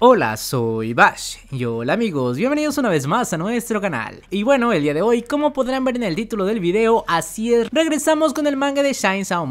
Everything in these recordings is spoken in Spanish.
Hola, soy Bash y hola amigos, bienvenidos una vez más a nuestro canal. Y bueno, el día de hoy, como podrán ver en el título del video, así es, regresamos con el manga de Shine Sao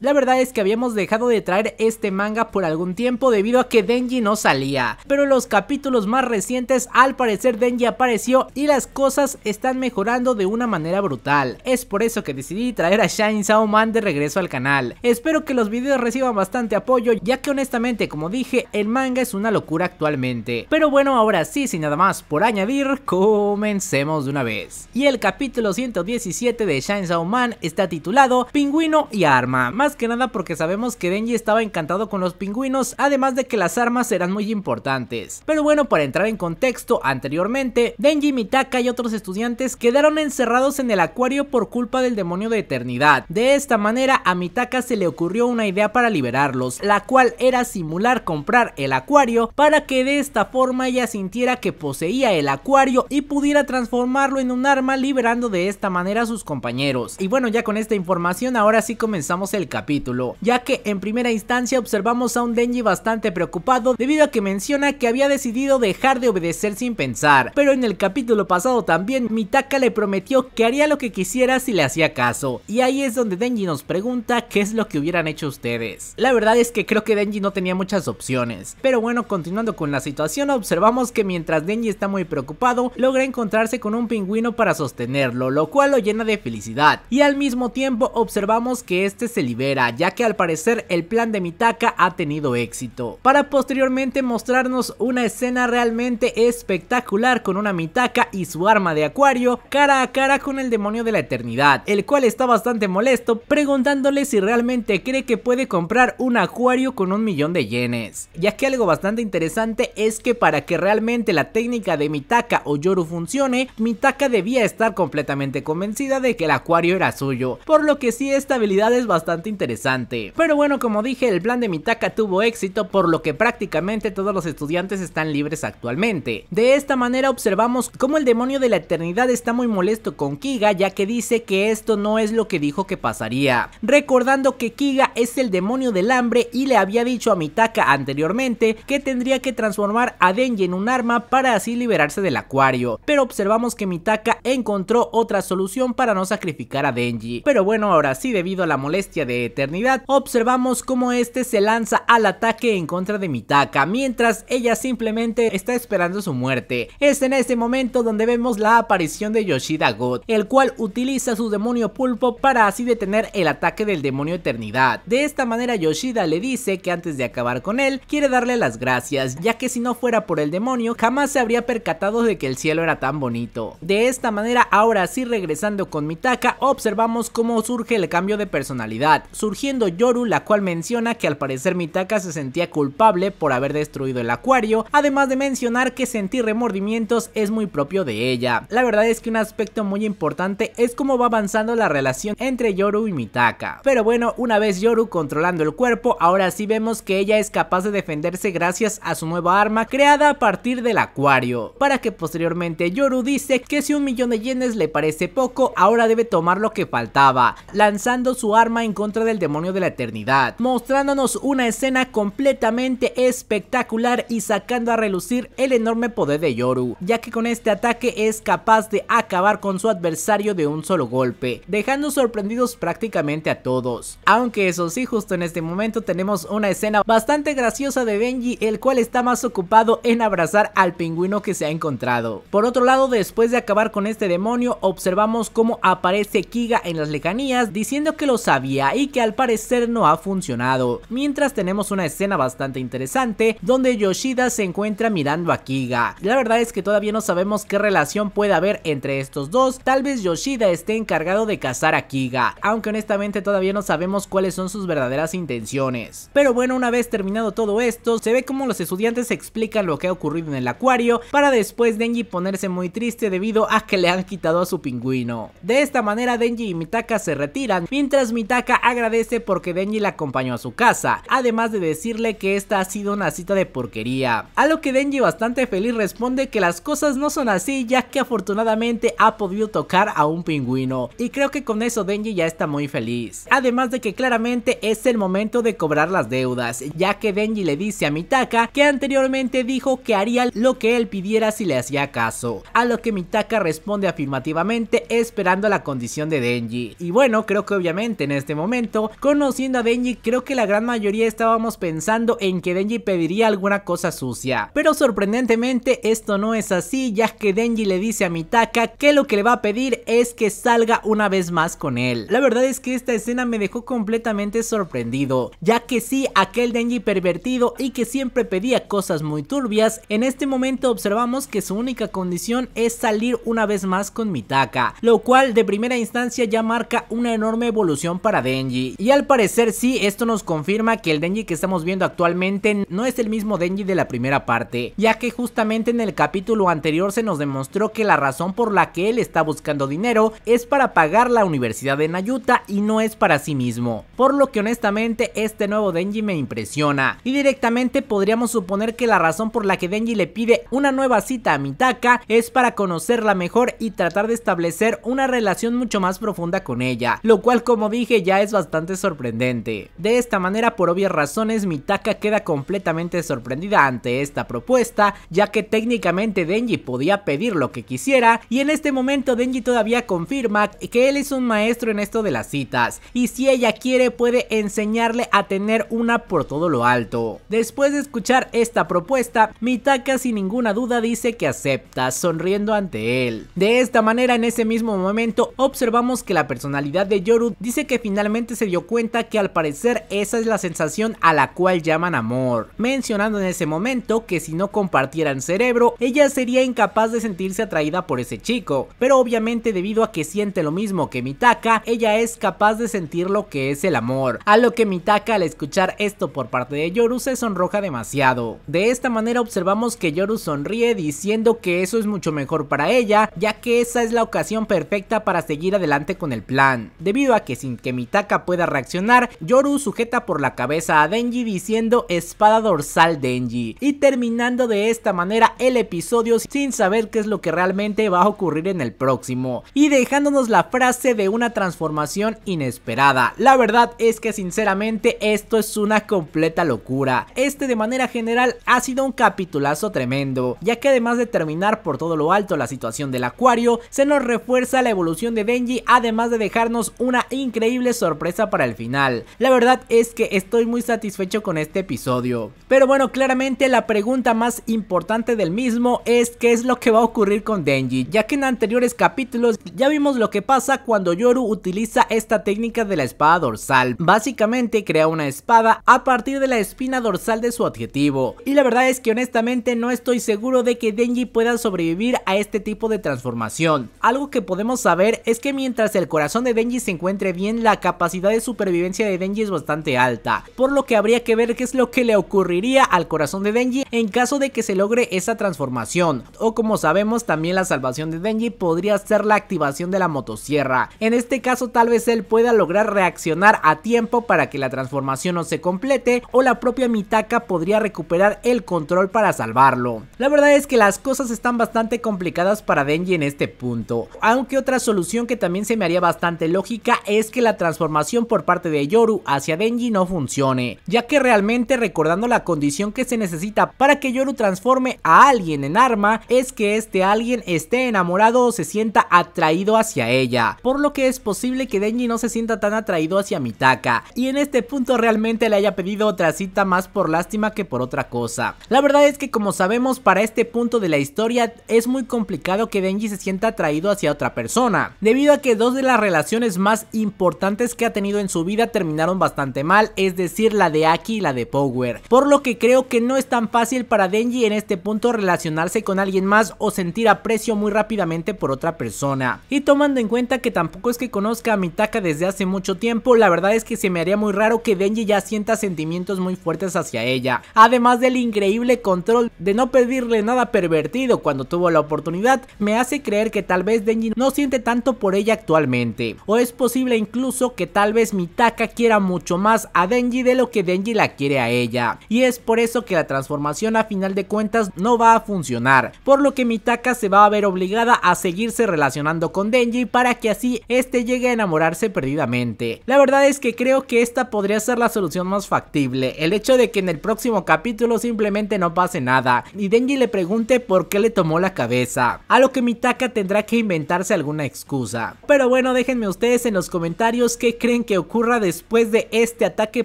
La verdad es que habíamos dejado de traer este manga por algún tiempo debido a que Denji no salía, pero en los capítulos más recientes al parecer Denji apareció y las cosas están mejorando de una manera brutal. Es por eso que decidí traer a Shine Sao de regreso al canal. Espero que los videos reciban bastante apoyo ya que honestamente, como dije, el manga es una locura actualmente. Pero bueno, ahora sí, sin nada más por añadir, comencemos de una vez. Y el capítulo 117 de Chainsaw Man está titulado Pingüino y Arma, más que nada porque sabemos que Denji estaba encantado con los pingüinos, además de que las armas eran muy importantes. Pero bueno, para entrar en contexto, anteriormente, Denji, Mitaka y otros estudiantes quedaron encerrados en el acuario por culpa del demonio de eternidad. De esta manera, a Mitaka se le ocurrió una idea para liberarlos, la cual era simular comprar el acuario para que de esta forma ella sintiera que poseía el acuario y pudiera transformarlo en un arma liberando de esta manera a sus compañeros. Y bueno ya con esta información ahora sí comenzamos el capítulo, ya que en primera instancia observamos a un Denji bastante preocupado debido a que menciona que había decidido dejar de obedecer sin pensar, pero en el capítulo pasado también Mitaka le prometió que haría lo que quisiera si le hacía caso, y ahí es donde Denji nos pregunta qué es lo que hubieran hecho ustedes. La verdad es que creo que Denji no tenía muchas opciones, pero bueno continuando con la situación, observamos que mientras Denji está muy preocupado, logra encontrarse con un pingüino para sostenerlo, lo cual lo llena de felicidad. Y al mismo tiempo observamos que este se libera, ya que al parecer el plan de Mitaka ha tenido éxito. Para posteriormente mostrarnos una escena realmente espectacular con una Mitaka y su arma de acuario cara a cara con el demonio de la eternidad, el cual está bastante molesto preguntándole si realmente cree que puede comprar un acuario con un millón de yenes, ya que algo bastante interesante es que para que realmente la técnica de Mitaka o Yoru funcione, Mitaka debía estar completamente convencida de que el acuario era suyo, por lo que sí esta habilidad es bastante interesante. Pero bueno, como dije, el plan de Mitaka tuvo éxito, por lo que prácticamente todos los estudiantes están libres actualmente. De esta manera observamos cómo el demonio de la eternidad está muy molesto con Kiga, ya que dice que esto no es lo que dijo que pasaría. Recordando que Kiga es el demonio del hambre y le había dicho a Mitaka anteriormente que tendría que transformar a Denji en un arma para así liberarse del acuario, pero observamos que Mitaka encontró otra solución para no sacrificar a Denji. Pero bueno, ahora sí, debido a la molestia de Eternidad, observamos cómo este se lanza al ataque en contra de Mitaka, mientras ella simplemente está esperando su muerte. Es en este momento donde vemos la aparición de Yoshida God, el cual utiliza su demonio pulpo para así detener el ataque del demonio Eternidad. De esta manera Yoshida le dice que antes de acabar con él, quiere darle las gracias, ya que si no fuera por el demonio, jamás se habría percatado de que el cielo era tan bonito. De esta manera, ahora sí regresando con Mitaka, observamos cómo surge el cambio de personalidad, surgiendo Yoru la cual menciona que al parecer Mitaka se sentía culpable por haber destruido el acuario, además de mencionar que sentir remordimientos es muy propio de ella. La verdad es que un aspecto muy importante es cómo va avanzando la relación entre Yoru y Mitaka. Pero bueno, una vez Yoru controlando el cuerpo, ahora sí vemos que ella es capaz de defenderse gracias a su nueva arma creada a partir del acuario, para que posteriormente Yoru dice que si un millón de yenes le parece poco, ahora debe tomar lo que faltaba, lanzando su arma en contra del demonio de la eternidad, mostrándonos una escena completamente espectacular y sacando a relucir el enorme poder de Yoru, ya que con este ataque es capaz de acabar con su adversario de un solo golpe, dejando sorprendidos prácticamente a todos. Aunque eso sí, justo en este momento tenemos una escena bastante graciosa de Benji, el cual está más ocupado en abrazar al pingüino que se ha encontrado. Por otro lado, después de acabar con este demonio, observamos cómo aparece Kiga en las lejanías diciendo que lo sabía y que al parecer no ha funcionado. Mientras tenemos una escena bastante interesante donde Yoshida se encuentra mirando a Kiga. La verdad es que todavía no sabemos qué relación puede haber entre estos dos, tal vez Yoshida esté encargado de cazar a Kiga, aunque honestamente todavía no sabemos cuáles son sus verdaderas intenciones. Pero bueno, una vez terminado todo esto, se ve como los estudiantes antes explican lo que ha ocurrido en el acuario para después Denji ponerse muy triste debido a que le han quitado a su pingüino. De esta manera Denji y Mitaka se retiran, mientras Mitaka agradece porque Denji la acompañó a su casa, además de decirle que esta ha sido una cita de porquería. A lo que Denji bastante feliz responde que las cosas no son así ya que afortunadamente ha podido tocar a un pingüino y creo que con eso Denji ya está muy feliz. Además de que claramente es el momento de cobrar las deudas, ya que Denji le dice a Mitaka que han anteriormente dijo que haría lo que él pidiera si le hacía caso, a lo que Mitaka responde afirmativamente esperando la condición de Denji. Y bueno, creo que obviamente en este momento, conociendo a Denji, creo que la gran mayoría estábamos pensando en que Denji pediría alguna cosa sucia. Pero sorprendentemente esto no es así, ya que Denji le dice a Mitaka que lo que le va a pedir es que salga una vez más con él. La verdad es que esta escena me dejó completamente sorprendido, ya que sí, aquel Denji pervertido y que siempre pedía cosas muy turbias, en este momento observamos que su única condición es salir una vez más con Mitaka, lo cual de primera instancia ya marca una enorme evolución para Denji. Y al parecer sí, esto nos confirma que el Denji que estamos viendo actualmente no es el mismo Denji de la primera parte, ya que justamente en el capítulo anterior se nos demostró que la razón por la que él está buscando dinero es para pagar la universidad de Nayuta y no es para sí mismo, por lo que honestamente este nuevo Denji me impresiona y directamente podríamos suponer que la razón por la que Denji le pide una nueva cita a Mitaka es para conocerla mejor y tratar de establecer una relación mucho más profunda con ella, lo cual como dije ya es bastante sorprendente. De esta manera por obvias razones Mitaka queda completamente sorprendida ante esta propuesta, ya que técnicamente Denji podía pedir lo que quisiera y en este momento Denji todavía confirma que él es un maestro en esto de las citas y si ella quiere puede enseñarle a tener una por todo lo alto. Después de escuchar esta propuesta, Mitaka sin ninguna duda dice que acepta, sonriendo ante él. De esta manera, en ese mismo momento, observamos que la personalidad de Yoru dice que finalmente se dio cuenta que al parecer esa es la sensación a la cual llaman amor, mencionando en ese momento que si no compartieran cerebro, ella sería incapaz de sentirse atraída por ese chico, pero obviamente debido a que siente lo mismo que Mitaka, ella es capaz de sentir lo que es el amor, a lo que Mitaka al escuchar esto por parte de Yoru se sonroja demasiado. De esta manera observamos que Yoru sonríe diciendo que eso es mucho mejor para ella, ya que esa es la ocasión perfecta para seguir adelante con el plan. Debido a que sin que Mitaka pueda reaccionar, Yoru sujeta por la cabeza a Denji diciendo espada dorsal Denji y terminando de esta manera el episodio sin saber qué es lo que realmente va a ocurrir en el próximo y dejándonos la frase de una transformación inesperada. La verdad es que sinceramente esto es una completa locura. Este de manera general ha sido un capitulazo tremendo, ya que además de terminar por todo lo alto la situación del acuario, se nos refuerza la evolución de Denji además de dejarnos una increíble sorpresa para el final. La verdad es que estoy muy satisfecho con este episodio. Pero bueno, claramente la pregunta más importante del mismo es qué es lo que va a ocurrir con Denji, ya que en anteriores capítulos ya vimos lo que pasa cuando Yoru utiliza esta técnica de la espada dorsal. Básicamente crea una espada a partir de la espina dorsal de su adjetivo. Y la verdad es que honestamente no estoy seguro de que Denji pueda sobrevivir a este tipo de transformación. Algo que podemos saber es que mientras el corazón de Denji se encuentre bien, la capacidad de supervivencia de Denji es bastante alta, por lo que habría que ver qué es lo que le ocurriría al corazón de Denji en caso de que se logre esa transformación. O como sabemos, también la salvación de Denji podría ser la activación de la motosierra. En este caso tal vez él pueda lograr reaccionar a tiempo para que la transformación no se complete o la propia Mitaka podría recuperar el control para salvarlo. La verdad es que las cosas están bastante complicadas para Denji en este punto, aunque otra solución que también se me haría bastante lógica es que la transformación por parte de Yoru hacia Denji no funcione, ya que realmente recordando la condición que se necesita para que Yoru transforme a alguien en arma es que este alguien esté enamorado o se sienta atraído hacia ella, por lo que es posible que Denji no se sienta tan atraído hacia Mitaka, y en este punto realmente le haya pedido otra cita más por lástima que por otra cosa. La verdad es que como sabemos para este punto de la historia es muy complicado que Denji se sienta atraído hacia otra persona, debido a que dos de las relaciones más importantes que ha tenido en su vida terminaron bastante mal, es decir la de Aki y la de Power, por lo que creo que no es tan fácil para Denji en este punto relacionarse con alguien más o sentir aprecio muy rápidamente por otra persona. Y tomando en cuenta que tampoco es que conozca a Mitaka desde hace mucho tiempo, la verdad es que se me haría muy raro que Denji ya sienta sentimientos muy fuertes hacia ella. Además del increíble control de no pedirle nada pervertido cuando tuvo la oportunidad, me hace creer que tal vez Denji no siente tanto por ella actualmente, o es posible incluso que tal vez Mitaka quiera mucho más a Denji de lo que Denji la quiere a ella, y es por eso que la transformación a final de cuentas no va a funcionar, por lo que Mitaka se va a ver obligada a seguirse relacionando con Denji para que así este llegue a enamorarse perdidamente. La verdad es que creo que esta podría ser la solución más factible, el hecho de que en el próximo capítulo simplemente no pase nada y Denji le pregunte por qué le tomó la cabeza, a lo que Mitaka tendrá que inventarse alguna excusa. Pero bueno, déjenme ustedes en los comentarios qué creen que ocurra después de este ataque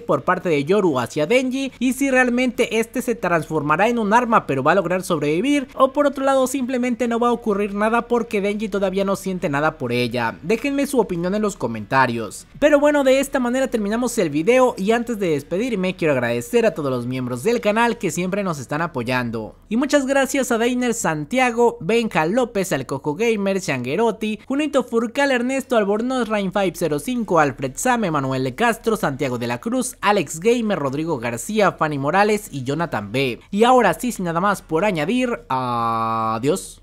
por parte de Yoru hacia Denji y si realmente este se transformará en un arma pero va a lograr sobrevivir o por otro lado simplemente no va a ocurrir nada porque Denji todavía no siente nada por ella. Déjenme su opinión en los comentarios. Pero bueno, de esta manera terminamos el video y antes de despedirme quiero agradecer a todos los miembros del canal que siempre nos están apoyando. Y muchas gracias a Dainer Santiago, Benja López, al Coco Gamer, Shanguerotti, Junito Furcal, Ernesto Albornoz, Rain505, Alfred Same, Manuel de Castro, Santiago de la Cruz, Alex Gamer, Rodrigo García, Fanny Morales y Jonathan B. Y ahora sí, sin nada más por añadir, adiós.